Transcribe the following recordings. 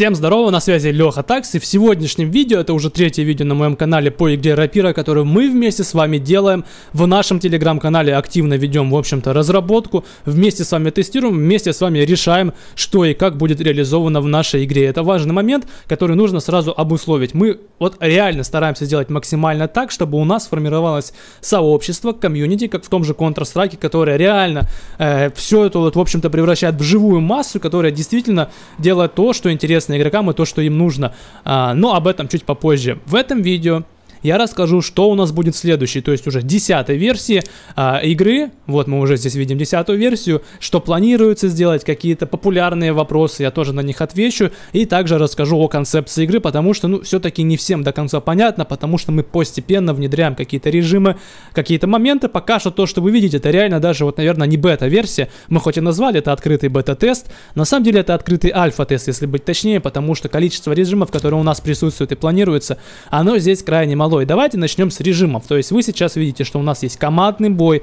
Всем здорово, на связи Леха Такс, и в сегодняшнем видео, это уже третье видео на моем канале по игре Рапира, которое мы вместе с вами делаем, в нашем телеграм-канале активно ведем, в общем-то, разработку, вместе с вами тестируем, вместе с вами решаем, что и как будет реализовано в нашей игре. Это важный момент, который нужно сразу обусловить. Мы вот реально стараемся сделать максимально так, чтобы у нас сформировалось сообщество, комьюнити, как в том же Counter-Strike, которое реально э, все это, вот, в общем-то, превращает в живую массу, которая действительно делает то, что интересно соответственно, игрокам и то, что им нужно. А, но об этом чуть попозже. В этом видео я расскажу, что у нас будет в следующей, то есть уже 10 версии э, игры. Вот мы уже здесь видим 10 версию, что планируется сделать, какие-то популярные вопросы, я тоже на них отвечу. И также расскажу о концепции игры, потому что, ну, все-таки не всем до конца понятно, потому что мы постепенно внедряем какие-то режимы, какие-то моменты. Пока что то, что вы видите, это реально даже, вот, наверное, не бета-версия. Мы хоть и назвали это открытый бета-тест, на самом деле это открытый альфа-тест, если быть точнее, потому что количество режимов, которые у нас присутствуют и планируются, оно здесь крайне мало малой. Давайте начнем с режимов. То есть вы сейчас видите, что у нас есть командный бой,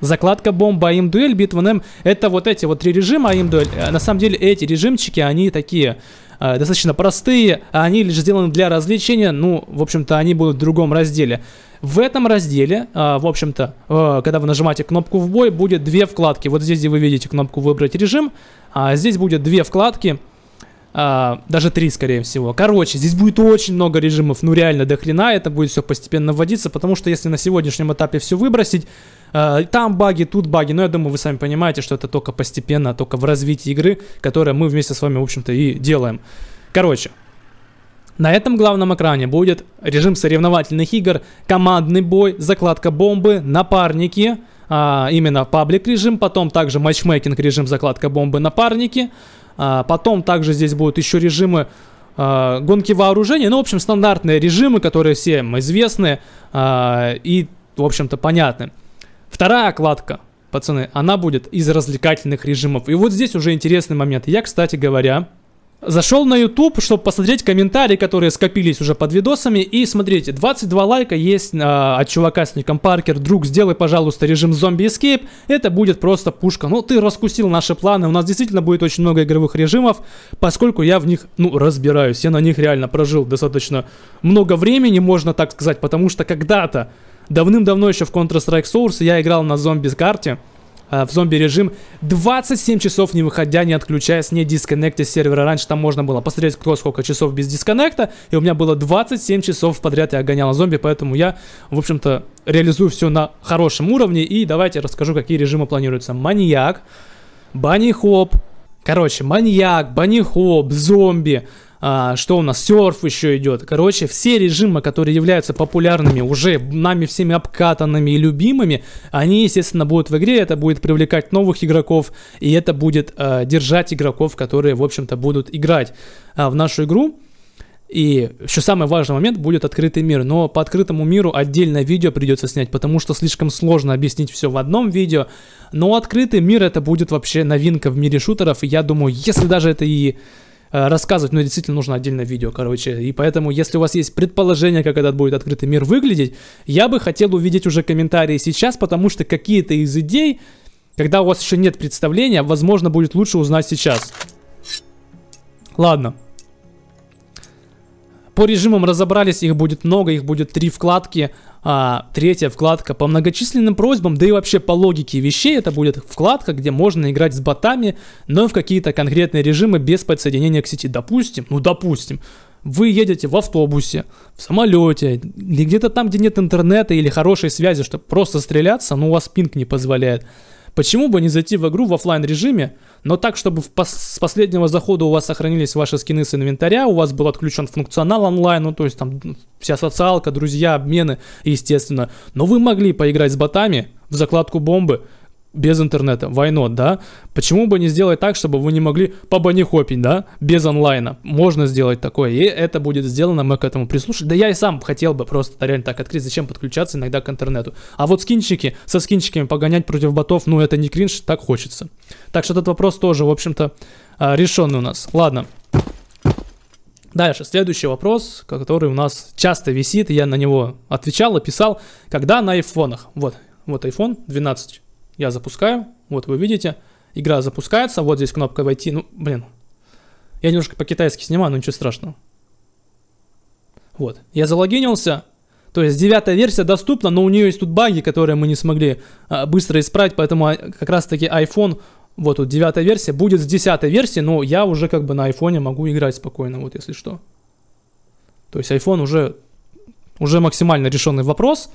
закладка бомба, им дуэль, битва НМ. Это вот эти вот три режима, им дуэль. Э, на самом деле эти режимчики, они такие э, достаточно простые, они лишь сделаны для развлечения, ну, в общем-то, они будут в другом разделе. В этом разделе, э, в общем-то, э, когда вы нажимаете кнопку в бой, будет две вкладки. Вот здесь, где вы видите кнопку выбрать режим, а здесь будет две вкладки – а, даже три, скорее всего. Короче, здесь будет очень много режимов. Ну, реально, до хрена. Это будет все постепенно вводиться. Потому что если на сегодняшнем этапе все выбросить, а, там баги, тут баги. Но я думаю, вы сами понимаете, что это только постепенно, только в развитии игры, которое мы вместе с вами, в общем-то, и делаем. Короче, на этом главном экране будет режим соревновательных игр, командный бой, закладка бомбы, напарники, а, именно паблик режим, потом также матчмейкинг режим, закладка бомбы, напарники, а, потом также здесь будут еще режимы а, гонки вооружения. Ну, в общем, стандартные режимы, которые всем известны а, и, в общем-то, понятны. Вторая кладка, пацаны, она будет из развлекательных режимов. И вот здесь уже интересный момент. Я, кстати говоря, Зашел на YouTube, чтобы посмотреть комментарии, которые скопились уже под видосами. И смотрите, 22 лайка есть э, от чувака с ником Паркер. Друг, сделай, пожалуйста, режим зомби эскейп. Это будет просто пушка. Ну, ты раскусил наши планы. У нас действительно будет очень много игровых режимов, поскольку я в них, ну, разбираюсь. Я на них реально прожил достаточно много времени, можно так сказать. Потому что когда-то, давным-давно еще в Counter-Strike Source, я играл на зомби-карте. Э, в зомби-режим 27 часов не выходя, не отключаясь, не дисконнектя сервера. Раньше там можно было посмотреть, кто сколько часов без дисконнекта, и у меня было 27 часов подряд я гонял зомби, поэтому я, в общем-то, реализую все на хорошем уровне. И давайте расскажу, какие режимы планируются. Маньяк, банни-хоп, короче, маньяк, банни-хоп, зомби, а, что у нас, серф еще идет. Короче, все режимы, которые являются популярными, уже нами всеми обкатанными и любимыми, они, естественно, будут в игре, это будет привлекать новых игроков, и это будет а, держать игроков, которые, в общем-то, будут играть а, в нашу игру. И еще самый важный момент будет открытый мир. Но по открытому миру отдельное видео придется снять, потому что слишком сложно объяснить все в одном видео. Но открытый мир это будет вообще новинка в мире шутеров. И я думаю, если даже это и Э, рассказывать, но действительно нужно отдельное видео, короче. И поэтому, если у вас есть предположение, как этот будет открытый мир выглядеть, я бы хотел увидеть уже комментарии сейчас, потому что какие-то из идей, когда у вас еще нет представления, возможно, будет лучше узнать сейчас. Ладно. По режимам разобрались, их будет много, их будет три вкладки. А, третья вкладка по многочисленным просьбам, да и вообще по логике вещей это будет вкладка, где можно играть с ботами, но в какие-то конкретные режимы без подсоединения к сети. Допустим, ну допустим, вы едете в автобусе, в самолете, или где-то там, где нет интернета или хорошей связи, чтобы просто стреляться, но у вас пинг не позволяет. Почему бы не зайти в игру в офлайн режиме, но так, чтобы пос с последнего захода у вас сохранились ваши скины с инвентаря, у вас был отключен функционал онлайн, ну то есть там вся социалка, друзья, обмены, естественно. Но вы могли поиграть с ботами в закладку бомбы, без интернета. Why да? Почему бы не сделать так, чтобы вы не могли побанихопить, да? Без онлайна. Можно сделать такое, и это будет сделано, мы к этому прислушаемся. Да я и сам хотел бы просто реально так открыть, зачем подключаться иногда к интернету. А вот скинчики, со скинчиками погонять против ботов, ну это не кринж, так хочется. Так что этот вопрос тоже, в общем-то, а, решенный у нас. Ладно. Дальше, следующий вопрос, который у нас часто висит, я на него отвечал и писал, когда на айфонах, вот, вот iPhone 12, я запускаю, вот вы видите, игра запускается, вот здесь кнопка «Войти», ну, блин, я немножко по-китайски снимаю, но ничего страшного. Вот, я залогинился, то есть девятая версия доступна, но у нее есть тут баги, которые мы не смогли а, быстро исправить, поэтому а, как раз-таки iPhone, вот тут девятая версия, будет с десятой версии, но я уже как бы на iPhone могу играть спокойно, вот если что. То есть iPhone уже, уже максимально решенный вопрос,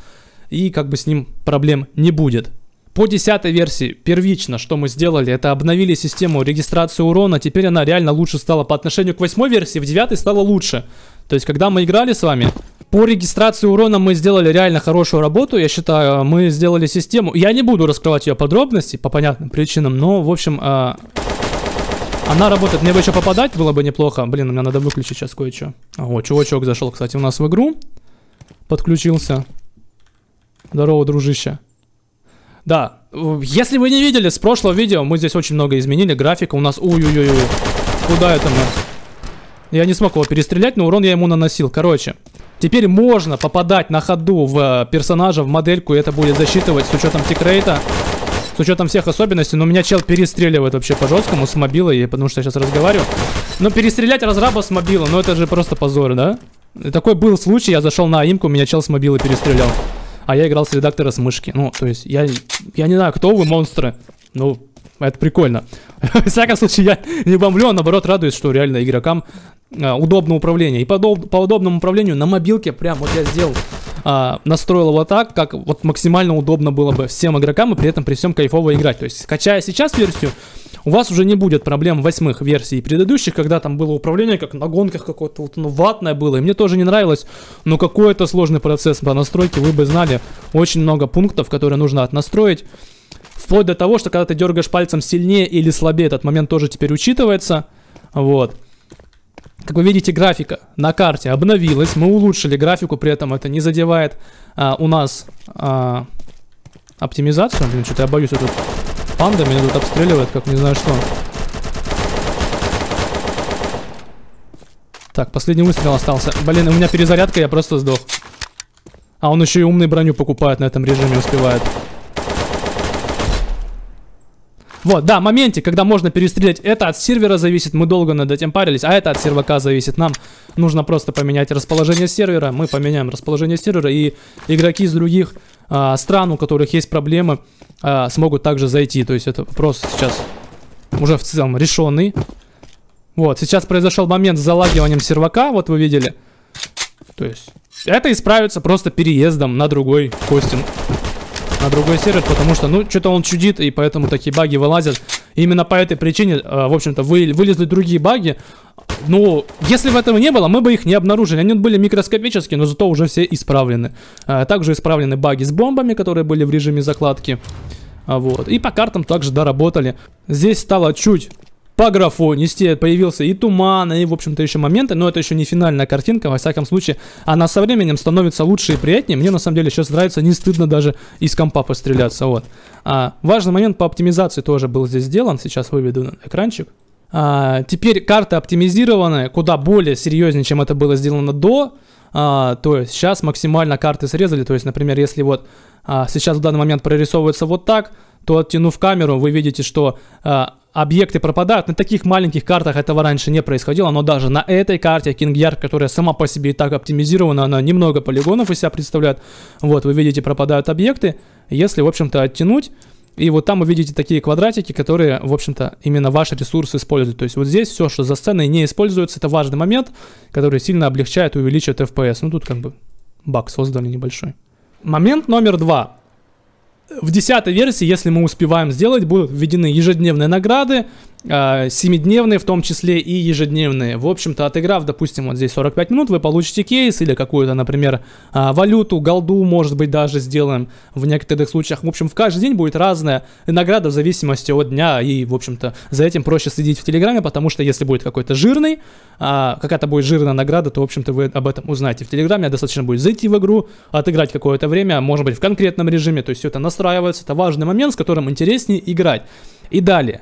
и как бы с ним проблем не будет. По 10 версии первично, что мы сделали, это обновили систему регистрации урона. Теперь она реально лучше стала по отношению к 8 версии, в 9 стала лучше. То есть, когда мы играли с вами, по регистрации урона мы сделали реально хорошую работу, я считаю. Мы сделали систему. Я не буду раскрывать ее подробности по понятным причинам, но, в общем, э, она работает. Мне бы еще попадать было бы неплохо. Блин, мне надо выключить сейчас кое-что. О, чувачок зашел, кстати, у нас в игру. Подключился. Здорово, дружище. Да, если вы не видели, с прошлого видео мы здесь очень много изменили. Графика у нас... Ой-ой-ой. Куда это мы? Я не смог его перестрелять, но урон я ему наносил. Короче, теперь можно попадать на ходу в э, персонажа, в модельку, и это будет засчитывать с учетом тикрейта, с учетом всех особенностей. Но меня чел перестреливает вообще по-жесткому с мобила, потому что я сейчас разговариваю. Но перестрелять разраба с мобила, ну это же просто позор, да? Такой был случай, я зашел на аимку, меня чел с мобила перестрелял а я играл с редактора с мышки. Ну, то есть, я, я не знаю, кто вы, монстры. Ну, это прикольно. В всяком случае, я не бомблю, а наоборот радуюсь, что реально игрокам а, удобно управление. И по, удоб по удобному управлению на мобилке прям вот я сделал а, настроил его так, как вот максимально удобно было бы всем игрокам и при этом при всем кайфово играть. То есть, качая сейчас версию, у вас уже не будет проблем восьмых версий предыдущих, когда там было управление как на гонках какое-то вот, ну, ватное было, и мне тоже не нравилось, но какой это сложный процесс по настройке, вы бы знали, очень много пунктов, которые нужно отнастроить, вплоть до того, что когда ты дергаешь пальцем сильнее или слабее, этот момент тоже теперь учитывается, вот. Как вы видите, графика на карте обновилась. Мы улучшили графику, при этом это не задевает а, у нас а, оптимизацию. Блин, что-то я боюсь, этот панда меня тут обстреливает, как не знаю что. Так, последний выстрел остался. Блин, у меня перезарядка, я просто сдох. А он еще и умный броню покупает на этом режиме, успевает. Вот, да, моменте, когда можно перестрелять, это от сервера зависит, мы долго над этим парились, а это от сервака зависит. Нам нужно просто поменять расположение сервера, мы поменяем расположение сервера, и игроки из других а, стран, у которых есть проблемы, а, смогут также зайти. То есть это вопрос сейчас уже в целом решенный. Вот, сейчас произошел момент с залагиванием сервака, вот вы видели. То есть это исправится просто переездом на другой хостинг на другой сервер, потому что, ну, что-то он чудит, и поэтому такие баги вылазят. И именно по этой причине, э, в общем-то, вы, вылезли другие баги. Ну, если бы этого не было, мы бы их не обнаружили. Они были микроскопические, но зато уже все исправлены. Э, также исправлены баги с бомбами, которые были в режиме закладки. А вот. И по картам также доработали. Здесь стало чуть по графу нести появился и туман, и, в общем-то, еще моменты, но это еще не финальная картинка, во всяком случае, она со временем становится лучше и приятнее. Мне, на самом деле, сейчас нравится, не стыдно даже из компа постреляться, вот. А, важный момент по оптимизации тоже был здесь сделан, сейчас выведу на экранчик. А, теперь карта оптимизированная куда более серьезнее, чем это было сделано до. А, то есть сейчас максимально карты срезали. То есть, например, если вот а, сейчас в данный момент прорисовывается вот так, то оттянув камеру, вы видите, что а, объекты пропадают. На таких маленьких картах этого раньше не происходило, но даже на этой карте King Yard, которая сама по себе и так оптимизирована, она немного полигонов из себя представляет. Вот, вы видите, пропадают объекты. Если, в общем-то, оттянуть, и вот там вы видите такие квадратики, которые, в общем-то, именно ваши ресурсы используют. То есть вот здесь все, что за сценой не используется, это важный момент, который сильно облегчает и увеличивает FPS. Ну тут как бы баг создали небольшой. Момент номер два. В десятой версии, если мы успеваем сделать, будут введены ежедневные награды, Э, семидневные в том числе и ежедневные. В общем-то, отыграв, допустим, вот здесь 45 минут, вы получите кейс или какую-то, например, э, валюту, голду, может быть, даже сделаем в некоторых случаях. В общем, в каждый день будет разная награда в зависимости от дня, и, в общем-то, за этим проще следить в Телеграме, потому что если будет какой-то жирный, э, какая-то будет жирная награда, то, в общем-то, вы об этом узнаете в Телеграме, достаточно будет зайти в игру, отыграть какое-то время, может быть, в конкретном режиме, то есть все это настраивается, это важный момент, с которым интереснее играть. И далее,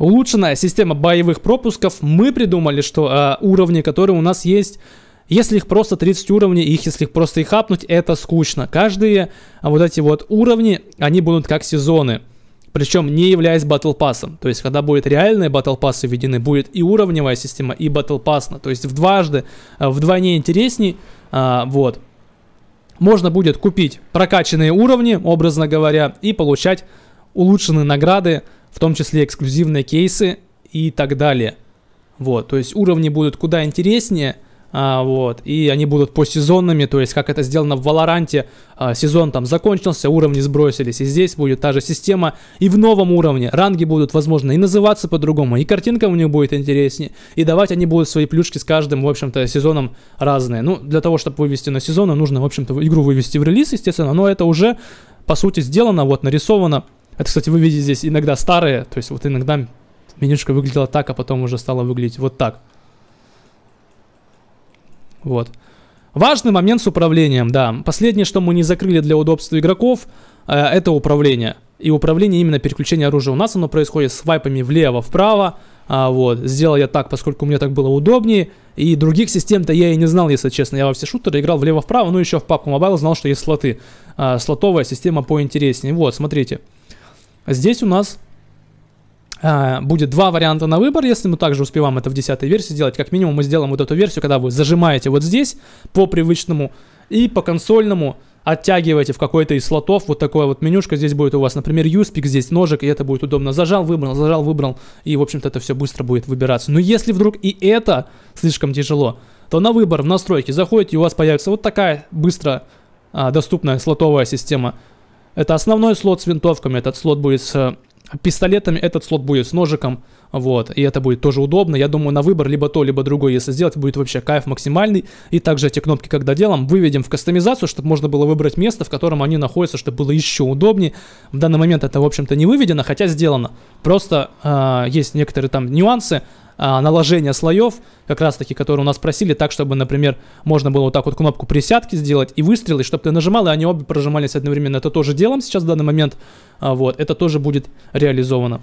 Улучшенная система боевых пропусков. Мы придумали, что э, уровни, которые у нас есть... Если их просто 30 уровней, их, если их просто их хапнуть, это скучно. Каждые а, вот эти вот уровни, они будут как сезоны. Причем не являясь батл пассом. То есть, когда будет реальные батл пассы введены, будет и уровневая система, и батл пассно. То есть, в дважды, э, вдвойне интересней. А, вот. Можно будет купить прокачанные уровни, образно говоря, и получать улучшенные награды в том числе эксклюзивные кейсы и так далее. Вот, то есть уровни будут куда интереснее, а, вот, и они будут посезонными, то есть как это сделано в Валоранте, а, сезон там закончился, уровни сбросились, и здесь будет та же система, и в новом уровне ранги будут, возможно, и называться по-другому, и картинка у них будет интереснее, и давать они будут свои плюшки с каждым, в общем-то, сезоном разные. Ну, для того, чтобы вывести на сезон, нужно, в общем-то, игру вывести в релиз, естественно, но это уже, по сути, сделано, вот, нарисовано, это, кстати, вы видите здесь иногда старые, то есть вот иногда менюшка выглядела так, а потом уже стала выглядеть вот так. Вот. Важный момент с управлением, да. Последнее, что мы не закрыли для удобства игроков, э, это управление. И управление именно переключение оружия. У нас оно происходит свайпами влево-вправо. А, вот. Сделал я так, поскольку мне так было удобнее. И других систем-то я и не знал, если честно. Я во все шутеры играл влево-вправо, но еще в папку Мобайл знал, что есть слоты. А, слотовая система поинтереснее. Вот, смотрите. Смотрите. Здесь у нас э, будет два варианта на выбор, если мы также успеваем это в 10 версии сделать. Как минимум мы сделаем вот эту версию, когда вы зажимаете вот здесь по привычному и по консольному оттягиваете в какой-то из слотов, вот такое вот менюшка здесь будет у вас, например, юспик, здесь ножик, и это будет удобно. Зажал, выбрал, зажал, выбрал, и, в общем-то, это все быстро будет выбираться. Но если вдруг и это слишком тяжело, то на выбор в настройки заходите, и у вас появится вот такая быстро а, доступная слотовая система – это основной слот с винтовками, этот слот будет с э, пистолетами, этот слот будет с ножиком, вот, и это будет тоже удобно, я думаю, на выбор либо то, либо другое, если сделать, будет вообще кайф максимальный, и также эти кнопки, когда делаем, выведем в кастомизацию, чтобы можно было выбрать место, в котором они находятся, чтобы было еще удобнее, в данный момент это, в общем-то, не выведено, хотя сделано, просто э, есть некоторые там нюансы, а, наложение слоев, как раз таки, которые у нас просили, так, чтобы, например, можно было вот так вот кнопку присядки сделать и выстрелы, чтобы ты нажимал, и они обе прожимались одновременно. Это тоже делом сейчас в данный момент, а, вот, это тоже будет реализовано.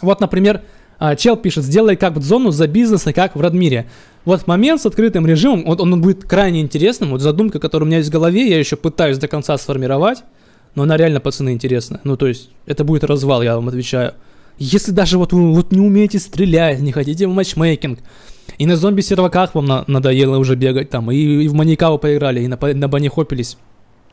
Вот, например, а, чел пишет, сделай как бы зону за бизнес и как в Радмире. Вот момент с открытым режимом, вот он будет крайне интересным. Вот задумка, которая у меня есть в голове, я еще пытаюсь до конца сформировать, но она реально, пацаны, интересная. Ну, то есть, это будет развал, я вам отвечаю. Если даже вот вы вот не умеете стрелять, не хотите в матчмейкинг, и на зомби-серваках вам на, надоело уже бегать там, и, и в маньяка вы поиграли, и на, на бане хопились,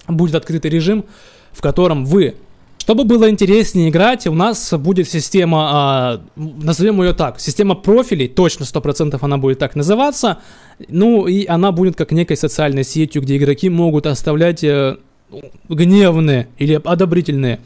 будет открытый режим, в котором вы чтобы было интереснее играть, у нас будет система, а, назовем ее так, система профилей, точно 100% она будет так называться, ну и она будет как некой социальной сетью, где игроки могут оставлять э, гневные или одобрительные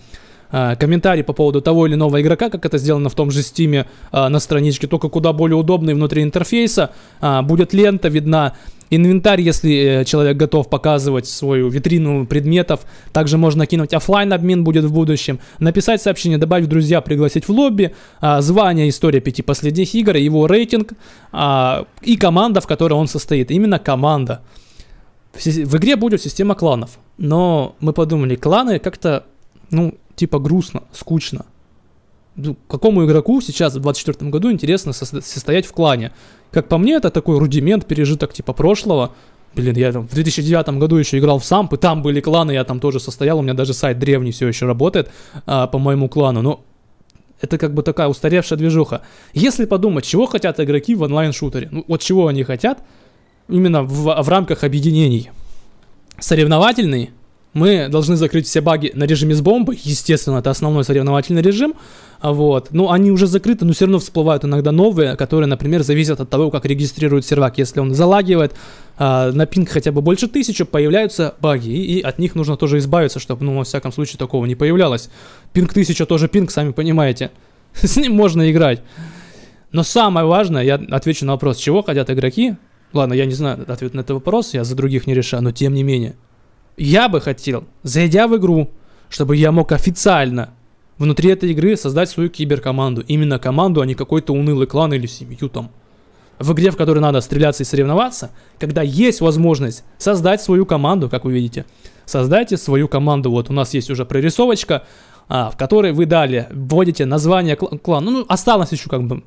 Э, комментарий по поводу того или иного игрока, как это сделано в том же стиме э, на страничке, только куда более удобный внутри интерфейса. Э, будет лента видна, инвентарь, если человек готов показывать свою витрину предметов. Также можно кинуть офлайн обмен будет в будущем. Написать сообщение, добавить друзья, пригласить в лобби. Звание «История пяти последних игр», его рейтинг и команда, в которой он состоит. Именно команда. В игре будет система кланов, но мы подумали, кланы как-то, ну, типа грустно, скучно. Ну, какому игроку сейчас в 2024 году интересно состоять в клане? Как по мне, это такой рудимент, пережиток типа прошлого. Блин, я там в 2009 году еще играл в самп, и там были кланы, я там тоже состоял, у меня даже сайт древний все еще работает а, по моему клану, но это как бы такая устаревшая движуха. Если подумать, чего хотят игроки в онлайн-шутере, ну, вот чего они хотят, именно в, в рамках объединений. Соревновательный мы должны закрыть все баги на режиме с бомбой. Естественно, это основной соревновательный режим. А, вот. Но ну, они уже закрыты, но все равно всплывают иногда новые, которые, например, зависят от того, как регистрирует сервак. Если он залагивает, э, на пинг хотя бы больше тысячи, появляются баги. И, и от них нужно тоже избавиться, чтобы, ну, во всяком случае, такого не появлялось. Пинг тысяча тоже пинг, сами понимаете. С ним можно играть. Но самое важное, я отвечу на вопрос, чего хотят игроки. Ладно, я не знаю ответ на этот вопрос, я за других не решаю, но тем не менее – я бы хотел, зайдя в игру, чтобы я мог официально внутри этой игры создать свою киберкоманду. Именно команду, а не какой-то унылый клан или семью там. В игре, в которой надо стреляться и соревноваться, когда есть возможность создать свою команду, как вы видите, создайте свою команду. Вот у нас есть уже прорисовочка, а, в которой вы дали, вводите название кл клана. Ну, осталось еще как бы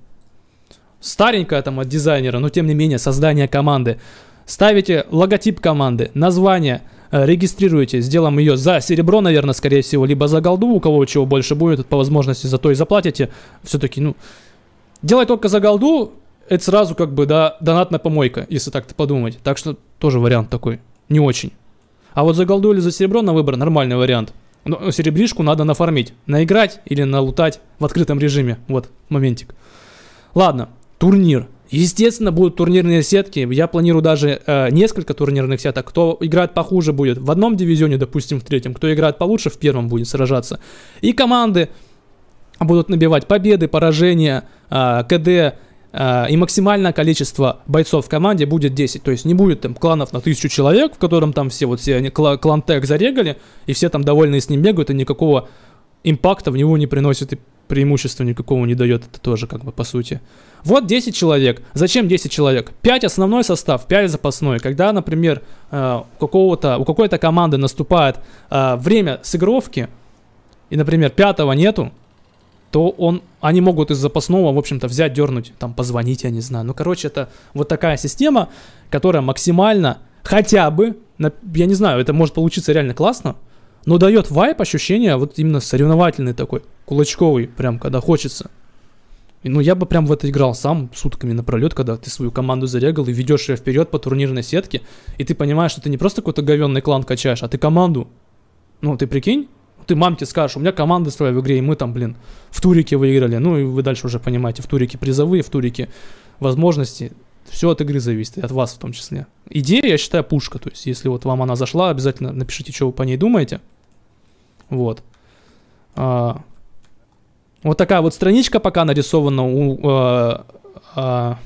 старенькая там от дизайнера, но тем не менее создание команды. Ставите логотип команды, название, Э, регистрируйте. Сделаем ее за серебро, наверное, скорее всего, либо за голду, у кого чего больше будет, по возможности за то и заплатите. Все-таки, ну, делать только за голду, это сразу как бы, да, донатная помойка, если так-то подумать. Так что тоже вариант такой, не очень. А вот за голду или за серебро на выбор нормальный вариант. Но серебришку надо нафармить, наиграть или налутать в открытом режиме. Вот, моментик. Ладно, турнир. Естественно, будут турнирные сетки. Я планирую даже э, несколько турнирных сеток. Кто играет похуже будет в одном дивизионе, допустим, в третьем. Кто играет получше, в первом будет сражаться. И команды будут набивать победы, поражения, э, КД. Э, и максимальное количество бойцов в команде будет 10. То есть не будет там кланов на тысячу человек, в котором там все вот все они клан-тег зарегали, и все там довольные с ним бегают, и никакого импакта в него не приносит и преимущества никакого не дает, это тоже как бы по сути. Вот 10 человек. Зачем 10 человек? 5 основной состав, 5 запасной. Когда, например, э, у, какого-то, у какой-то команды наступает э, время сыгровки, и, например, пятого нету, то он, они могут из запасного, в общем-то, взять, дернуть, там, позвонить, я не знаю. Ну, короче, это вот такая система, которая максимально хотя бы, я не знаю, это может получиться реально классно, но дает вайп ощущение вот именно соревновательный такой, кулачковый, прям когда хочется. И, ну, я бы прям в это играл сам сутками напролет, когда ты свою команду зарегал и ведешь ее вперед по турнирной сетке, и ты понимаешь, что ты не просто какой-то говенный клан качаешь, а ты команду. Ну, ты прикинь, ты мамке скажешь, у меня команда своя в игре, и мы там, блин, в турике выиграли. Ну, и вы дальше уже понимаете, в турике призовые, в турике возможности. Все от игры зависит, и от вас в том числе. Идея, я считаю, пушка. То есть, если вот вам она зашла, обязательно напишите, что вы по ней думаете. Вот. А, вот такая вот страничка пока нарисована у, а, а,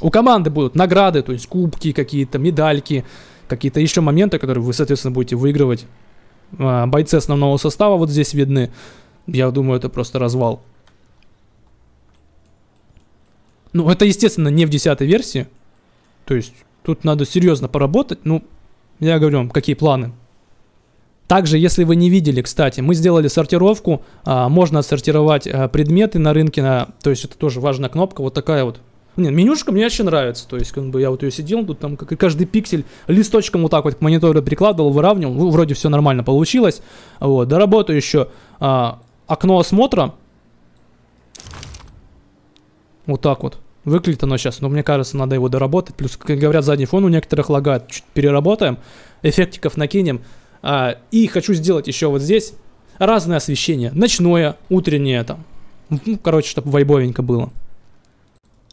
у команды будут награды, то есть кубки какие-то, медальки, какие-то еще моменты, которые вы, соответственно, будете выигрывать. А, бойцы основного состава вот здесь видны. Я думаю, это просто развал. Ну, это, естественно, не в 10 версии. То есть тут надо серьезно поработать. Ну, я говорю вам, какие планы. Также, если вы не видели, кстати, мы сделали сортировку. А, можно сортировать а, предметы на рынке. На, то есть это тоже важная кнопка. Вот такая вот. Не, менюшка мне вообще нравится. То есть, как бы я вот ее сидел, тут там как и каждый пиксель листочком вот так вот к монитору прикладывал, выравнивал. Ну, вроде все нормально получилось. Вот, доработаю еще а, окно осмотра. Вот так вот. Выглядит оно сейчас, но мне кажется, надо его доработать. Плюс, как говорят, задний фон у некоторых лагает. Чуть переработаем, эффектиков накинем. А, и хочу сделать еще вот здесь разное освещение. Ночное, утреннее там. Ну, ну короче, чтобы вайбовенько было.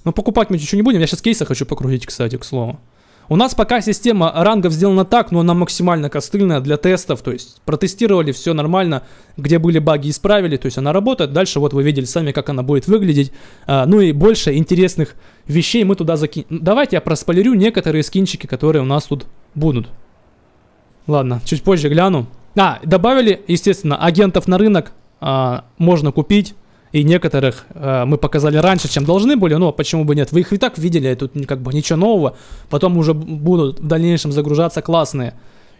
Но покупать мы ничего не будем. Я сейчас кейсы хочу покрутить, кстати, к слову. У нас пока система рангов сделана так, но она максимально костыльная для тестов, то есть протестировали, все нормально, где были баги исправили, то есть она работает, дальше вот вы видели сами, как она будет выглядеть, а, ну и больше интересных вещей мы туда закинем. Давайте я проспойлерю некоторые скинчики, которые у нас тут будут. Ладно, чуть позже гляну. А, добавили, естественно, агентов на рынок, а, можно купить, и некоторых э, мы показали раньше, чем должны были, но почему бы нет? Вы их и так видели, тут как бы ничего нового. Потом уже будут в дальнейшем загружаться классные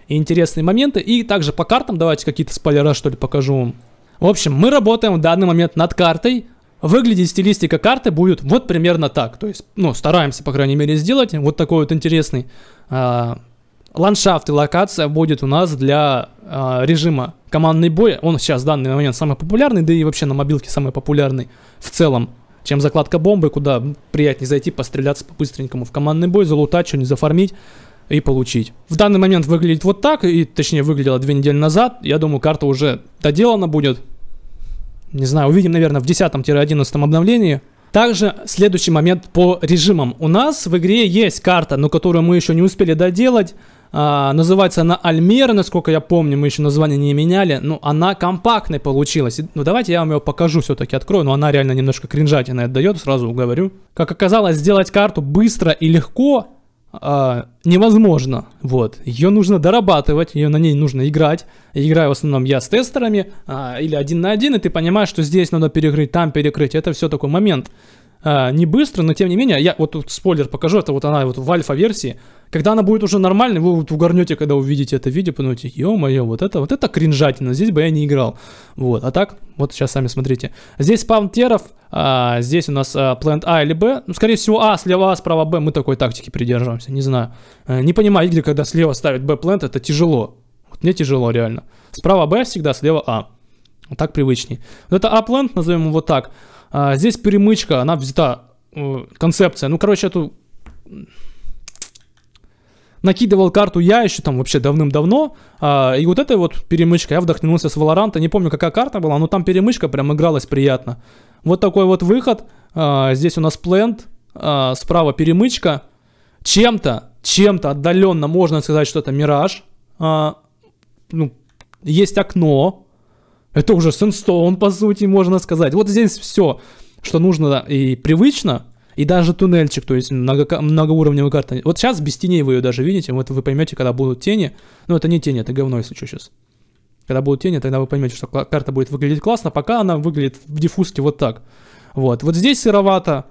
и интересные моменты. И также по картам давайте какие-то спойлера, что ли, покажу вам. В общем, мы работаем в данный момент над картой. Выглядит стилистика карты будет вот примерно так. То есть, ну, стараемся, по крайней мере, сделать вот такой вот интересный э, ландшафт и локация будет у нас для э, режима командный бой. Он сейчас в данный момент самый популярный, да и вообще на мобилке самый популярный в целом, чем закладка бомбы, куда приятнее зайти, постреляться по-быстренькому в командный бой, залутать, что-нибудь зафармить и получить. В данный момент выглядит вот так, и точнее выглядела две недели назад. Я думаю, карта уже доделана будет. Не знаю, увидим, наверное, в 10-11 обновлении. Также следующий момент по режимам. У нас в игре есть карта, но которую мы еще не успели доделать. А, называется она Альмера, насколько я помню, мы еще название не меняли. Но она компактной получилась. Ну, давайте я вам ее покажу все-таки, открою. Но она реально немножко кринжатина отдает, сразу говорю. Как оказалось, сделать карту быстро и легко а, невозможно. Вот. Ее нужно дорабатывать, ее на ней нужно играть. Играю в основном я с тестерами а, или один на один, и ты понимаешь, что здесь надо перекрыть, там перекрыть. Это все такой момент. А, не быстро, но тем не менее, я вот тут спойлер покажу, это вот она вот в альфа-версии. Когда она будет уже нормальной, вы вот угорнете, когда увидите это видео, подумаете, ё-моё, вот это, вот это кринжатина, здесь бы я не играл. Вот, а так, вот сейчас сами смотрите. Здесь спавн а, здесь у нас а, плент А или Б. Ну, скорее всего, А, слева А, справа Б, мы такой тактики придерживаемся, не знаю. А, не понимаю, игры, когда слева ставить Б плент, это тяжело. Вот мне тяжело, реально. Справа Б всегда, слева А. Вот так привычней. Вот это А плент, назовем его так. А, здесь перемычка, она взята, э, концепция. Ну, короче, эту накидывал карту я еще там вообще давным-давно, а, и вот этой вот перемычка, я вдохнулся с Валоранта, не помню, какая карта была, но там перемычка прям игралась приятно. Вот такой вот выход, а, здесь у нас плент, а, справа перемычка, чем-то, чем-то отдаленно можно сказать, что это Мираж, а, ну, есть окно, это уже Сенстоун, по сути, можно сказать. Вот здесь все, что нужно и привычно, и даже туннельчик, то есть много, многоуровневая карта. Вот сейчас без теней вы ее даже видите, вот вы поймете, когда будут тени. Ну, это не тени, это говно, если что, сейчас. Когда будут тени, тогда вы поймете, что карта будет выглядеть классно, пока она выглядит в диффузке вот так. Вот. Вот здесь сыровато.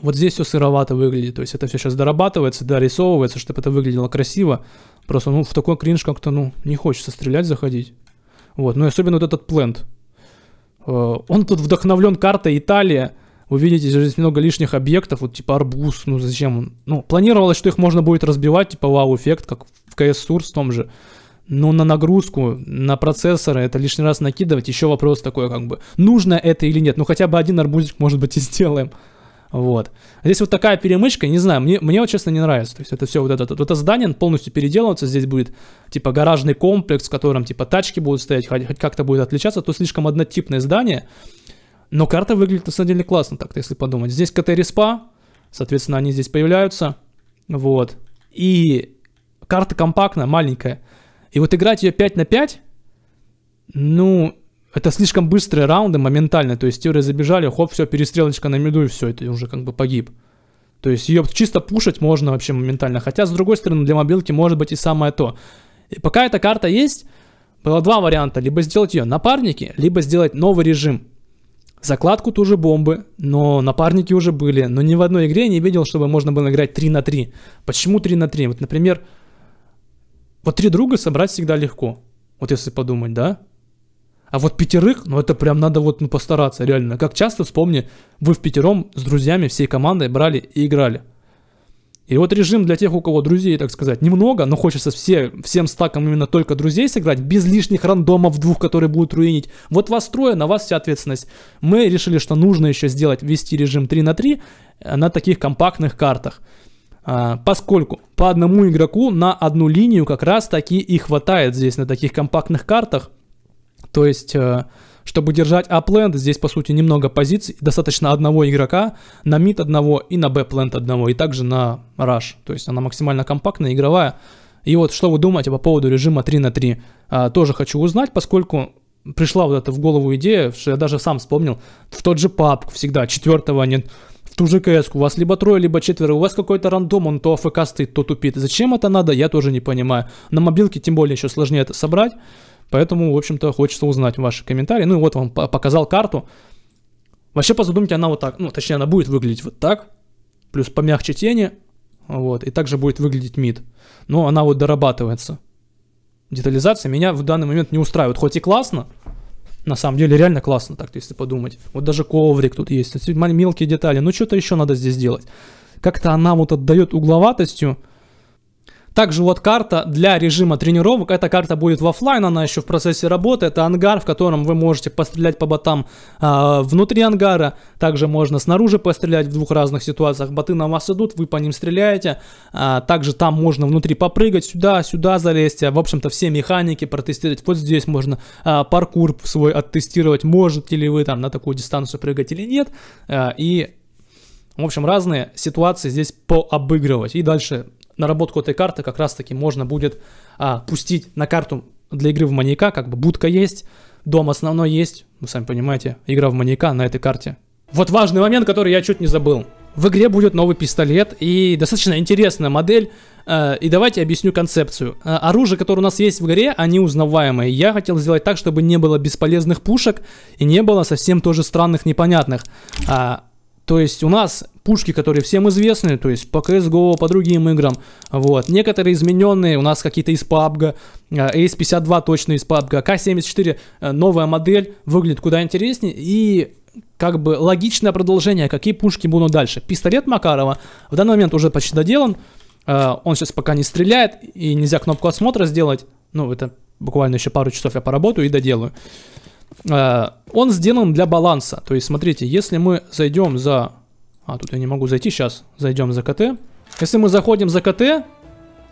Вот здесь все сыровато выглядит. То есть это все сейчас дорабатывается, дорисовывается, чтобы это выглядело красиво. Просто, ну, в такой кринж как-то, ну, не хочется стрелять, заходить. Вот. Ну и особенно вот этот плент. Э, он тут вдохновлен картой Италия вы видите здесь много лишних объектов, вот типа арбуз, ну зачем он? Ну, планировалось, что их можно будет разбивать, типа вау-эффект, как в CS Source том же. Но на нагрузку, на процессоры это лишний раз накидывать, еще вопрос такой как бы, нужно это или нет? Ну хотя бы один арбузик, может быть, и сделаем. Вот. Здесь вот такая перемычка, не знаю, мне, мне вот честно не нравится. То есть это все вот это, вот это здание полностью переделывается, здесь будет типа гаражный комплекс, в котором типа тачки будут стоять, хоть, хоть как-то будет отличаться, то слишком однотипное здание. Но карта выглядит на самом деле классно так-то, если подумать. Здесь КТ-респа, соответственно, они здесь появляются. Вот. И карта компактная, маленькая. И вот играть ее 5 на 5, ну, это слишком быстрые раунды моментально. То есть теория забежали, хоп, все, перестрелочка на меду и все, это уже как бы погиб. То есть ее чисто пушить можно вообще моментально. Хотя, с другой стороны, для мобилки может быть и самое то. И пока эта карта есть, было два варианта. Либо сделать ее напарники, либо сделать новый режим. Закладку тоже бомбы, но напарники уже были. Но ни в одной игре я не видел, чтобы можно было играть 3 на 3. Почему 3 на 3? Вот, например, вот три друга собрать всегда легко. Вот если подумать, да? А вот пятерых, ну это прям надо вот ну, постараться, реально. Как часто, вспомни, вы в пятером с друзьями всей командой брали и играли. И вот режим для тех, у кого друзей, так сказать, немного, но хочется все, всем стаком именно только друзей сыграть, без лишних рандомов двух, которые будут руинить. Вот вас трое, на вас вся ответственность. Мы решили, что нужно еще сделать, ввести режим 3 на 3 э, на таких компактных картах. А, поскольку по одному игроку на одну линию как раз таки и хватает здесь на таких компактных картах. То есть э, чтобы держать апленд, здесь по сути немного позиций, достаточно одного игрока, на мид одного и на бэпленд одного, и также на раш. То есть она максимально компактная, игровая. И вот что вы думаете по поводу режима 3 на 3? А, тоже хочу узнать, поскольку пришла вот эта в голову идея, что я даже сам вспомнил, в тот же папку всегда, четвертого а нет, в ту же КС, у вас либо трое, либо четверо, у вас какой-то рандом, он то АФК стоит, то тупит. Зачем это надо, я тоже не понимаю. На мобилке тем более еще сложнее это собрать. Поэтому, в общем-то, хочется узнать ваши комментарии. Ну и вот вам показал карту. Вообще, позадумайте, она вот так, ну, точнее, она будет выглядеть вот так, плюс помягче тени, вот, и также будет выглядеть мид. Но она вот дорабатывается. Детализация меня в данный момент не устраивает, хоть и классно, на самом деле реально классно так, если подумать. Вот даже коврик тут есть, мелкие детали, ну что-то еще надо здесь сделать. Как-то она вот отдает угловатостью, также вот карта для режима тренировок. Эта карта будет в офлайн, она еще в процессе работы. Это ангар, в котором вы можете пострелять по ботам э, внутри ангара. Также можно снаружи пострелять в двух разных ситуациях. Боты на вас идут, вы по ним стреляете. Э, также там можно внутри попрыгать, сюда, сюда залезть. А, в общем-то все механики протестировать. Вот здесь можно э, паркур свой оттестировать. Можете ли вы там на такую дистанцию прыгать или нет. Э, и в общем, разные ситуации здесь пообыгрывать. И дальше наработку этой карты как раз-таки можно будет а, пустить на карту для игры в маньяка, как бы будка есть, дом основной есть, вы сами понимаете, игра в маньяка на этой карте. Вот важный момент, который я чуть не забыл. В игре будет новый пистолет и достаточно интересная модель. Э, и давайте объясню концепцию. Э, оружие, которое у нас есть в игре, они узнаваемые. Я хотел сделать так, чтобы не было бесполезных пушек и не было совсем тоже странных непонятных. А, то есть у нас пушки, которые всем известны, то есть по CSGO, по другим играм, вот. Некоторые измененные, у нас какие-то из PUBG, AS-52 э, точно из PUBG, К-74 э, новая модель, выглядит куда интереснее и как бы логичное продолжение, какие пушки будут дальше. Пистолет Макарова в данный момент уже почти доделан, э, он сейчас пока не стреляет и нельзя кнопку осмотра сделать, ну это буквально еще пару часов я поработаю и доделаю. Э, он сделан для баланса. То есть, смотрите, если мы зайдем за... А, тут я не могу зайти сейчас. Зайдем за КТ. Если мы заходим за КТ...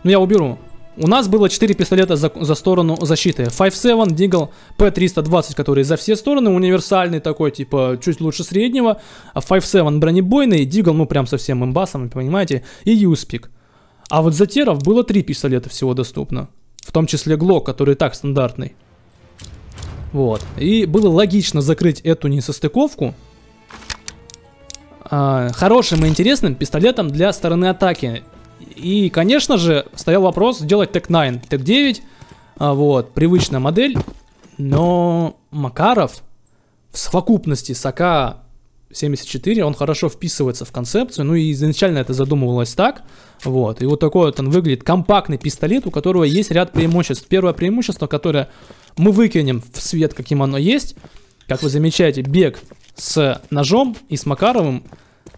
Ну, я уберу. У нас было 4 пистолета за, за сторону защиты. 5.7, Дигл, P320, который за все стороны, универсальный такой, типа, чуть лучше среднего. 5.7 а бронебойный, Дигл, ну, прям совсем имбасом, понимаете, и Юспик. А вот за теров было 3 пистолета всего доступно. В том числе Глок, который так стандартный. Вот. И было логично закрыть эту несостыковку э, хорошим и интересным пистолетом для стороны атаки. И, конечно же, стоял вопрос сделать ТЭК-9, ТЭК-9, э, а, вот, привычная модель, но Макаров в совокупности с АК 74, он хорошо вписывается в концепцию, ну и изначально это задумывалось так, вот, и вот такой вот он выглядит, компактный пистолет, у которого есть ряд преимуществ. Первое преимущество, которое мы выкинем в свет, каким оно есть, как вы замечаете, бег с ножом и с Макаровым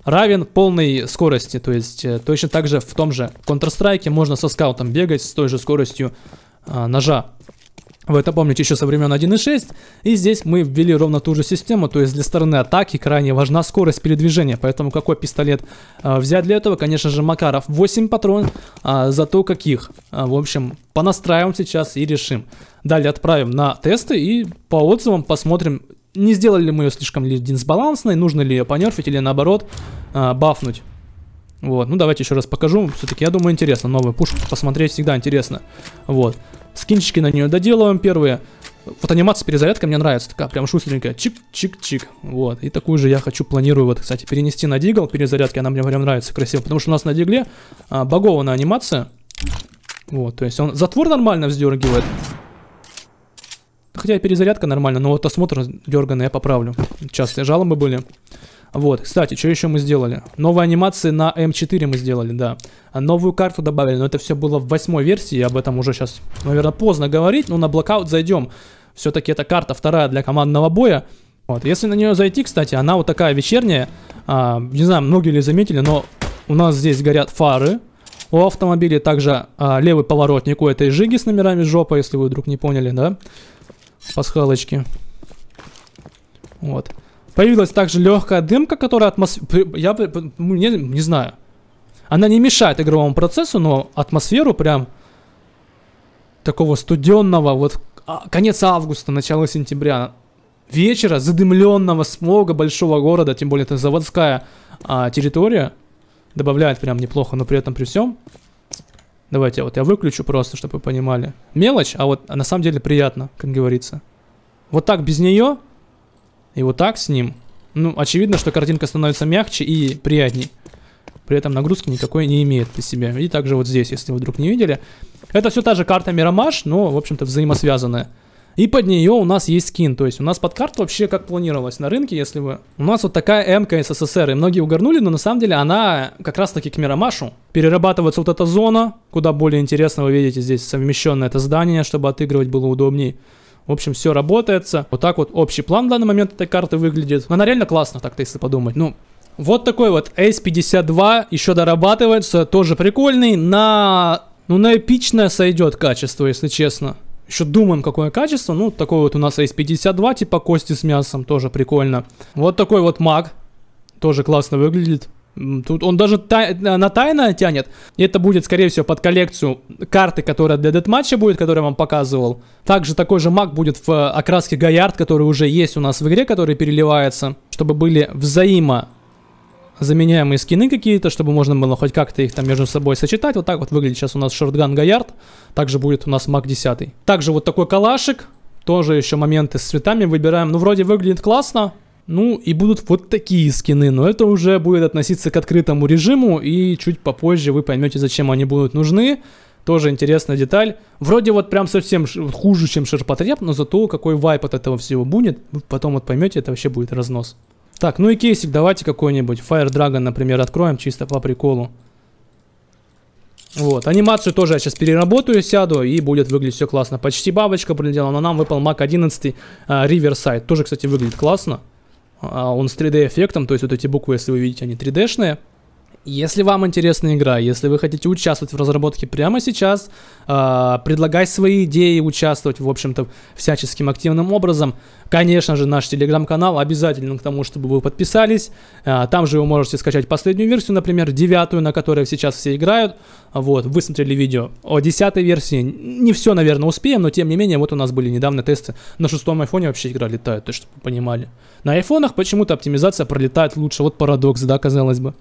равен полной скорости, то есть э, точно так же в том же Counter-Strike можно со скаутом бегать с той же скоростью а, ножа, вы это помните еще со времен 1.6. И здесь мы ввели ровно ту же систему, то есть для стороны атаки крайне важна скорость передвижения. Поэтому какой пистолет э, взять для этого? Конечно же, Макаров 8 патрон, а, зато каких. А, в общем, понастраиваем сейчас и решим. Далее отправим на тесты и по отзывам посмотрим, не сделали ли мы ее слишком ли дисбалансной, нужно ли ее понерфить или наоборот а, бафнуть. Вот, ну давайте еще раз покажу. Все-таки, я думаю, интересно. Новую пушку посмотреть всегда интересно. Вот. Скинчики на нее доделываем первые. Вот анимация перезарядка мне нравится, такая прям шустренькая. Чик-чик-чик. Вот. И такую же я хочу, планирую вот, кстати, перенести на Дигл. Перезарядки, она мне прям нравится, красиво. Потому что у нас на Дигле а, багованная анимация. Вот, то есть он затвор нормально вздергивает. Хотя перезарядка нормально, но вот осмотр дерганный я поправлю. Частые жалобы были. Вот, кстати, что еще мы сделали? Новые анимации на М4 мы сделали, да. А новую карту добавили, но это все было в восьмой версии, об этом уже сейчас, наверное, поздно говорить, но на блокаут зайдем. Все-таки это карта вторая для командного боя. Вот, если на нее зайти, кстати, она вот такая вечерняя. А, не знаю, многие ли заметили, но у нас здесь горят фары. У автомобиля также а, левый поворотник у этой жиги с номерами жопа, если вы вдруг не поняли, да? Пасхалочки. Вот. Появилась также легкая дымка, которая атмосфера... Я ну, не, не знаю. Она не мешает игровому процессу, но атмосферу прям такого студенного, вот а, конец августа, начало сентября, вечера, задымленного смога большого города, тем более это заводская а, территория, добавляет прям неплохо, но при этом при всем. Давайте вот я выключу просто, чтобы вы понимали. Мелочь, а вот а на самом деле приятно, как говорится. Вот так без нее и вот так с ним. Ну, очевидно, что картинка становится мягче и приятней. При этом нагрузки никакой не имеет при себе. И также вот здесь, если вы вдруг не видели. Это все та же карта Мирамаш, но, в общем-то, взаимосвязанная. И под нее у нас есть скин. То есть у нас под карту вообще как планировалось на рынке, если вы... У нас вот такая МК СССР. И многие угорнули, но на самом деле она как раз таки к Мирамашу. Перерабатывается вот эта зона. Куда более интересно, вы видите здесь совмещенное это здание, чтобы отыгрывать было удобнее. В общем, все работается. Вот так вот общий план в данный момент этой карты выглядит. Она реально классно так-то, если подумать. Ну, вот такой вот S52 еще дорабатывается, тоже прикольный. На, ну, на эпичное сойдет качество, если честно. Еще думаем, какое качество. Ну, такой вот у нас S52, типа кости с мясом, тоже прикольно. Вот такой вот маг, тоже классно выглядит. Тут он даже тай, на тайно тянет. Это будет, скорее всего, под коллекцию карты, которая для дедматча будет, которую я вам показывал. Также такой же маг будет в э, окраске Гаярд, который уже есть у нас в игре, который переливается, чтобы были взаимо заменяемые скины какие-то, чтобы можно было хоть как-то их там между собой сочетать. Вот так вот выглядит сейчас у нас шортган Гаярд. Также будет у нас маг 10. Также вот такой калашик. Тоже еще моменты с цветами выбираем. Ну, вроде выглядит классно. Ну и будут вот такие скины, но это уже будет относиться к открытому режиму, и чуть попозже вы поймете, зачем они будут нужны. Тоже интересная деталь. Вроде вот прям совсем хуже, чем ширпотреб, но зато какой вайп от этого всего будет. Вы потом вот поймете, это вообще будет разнос. Так, ну и кейсик давайте какой-нибудь. Fire Dragon, например, откроем чисто по приколу. Вот, анимацию тоже я сейчас переработаю, сяду, и будет выглядеть все классно. Почти бабочка прилетела, но нам выпал Мак 11 Риверсайд. Тоже, кстати, выглядит классно. А он с 3D-эффектом, то есть вот эти буквы, если вы видите, они 3D-шные. Если вам интересна игра, если вы хотите участвовать в разработке прямо сейчас, э, а, предлагать свои идеи, участвовать, в общем-то, всяческим активным образом, конечно же, наш телеграм-канал обязательно к тому, чтобы вы подписались. Э, там же вы можете скачать последнюю версию, например, девятую, на которой сейчас все играют. Вот, вы смотрели видео о десятой версии. Не все, наверное, успеем, но тем не менее, вот у нас были недавно тесты. На шестом айфоне вообще игра летает, то есть чтобы вы понимали. На айфонах почему-то оптимизация пролетает лучше. Вот парадокс, да, казалось бы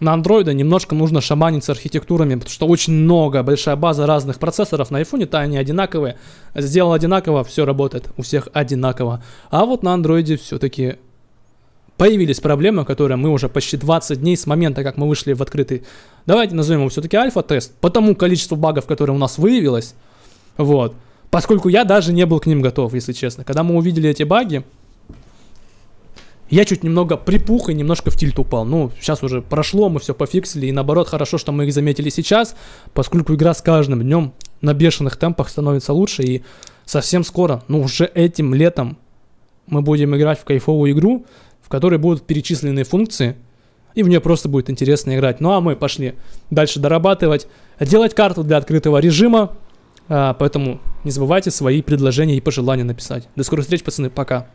на андроида немножко нужно шаманить с архитектурами, потому что очень много, большая база разных процессоров на iPhone то они одинаковые. Сделал одинаково, все работает, у всех одинаково. А вот на андроиде все-таки появились проблемы, которые мы уже почти 20 дней с момента, как мы вышли в открытый, давайте назовем его все-таки альфа-тест, по тому количеству багов, которые у нас выявилось, вот, поскольку я даже не был к ним готов, если честно. Когда мы увидели эти баги, я чуть немного припух и немножко в тильт упал. Ну, сейчас уже прошло, мы все пофиксили. И наоборот, хорошо, что мы их заметили сейчас, поскольку игра с каждым днем на бешеных темпах становится лучше. И совсем скоро, ну уже этим летом, мы будем играть в кайфовую игру, в которой будут перечисленные функции, и в нее просто будет интересно играть. Ну а мы пошли дальше дорабатывать, делать карту для открытого режима, а, поэтому не забывайте свои предложения и пожелания написать. До скорых встреч, пацаны, пока.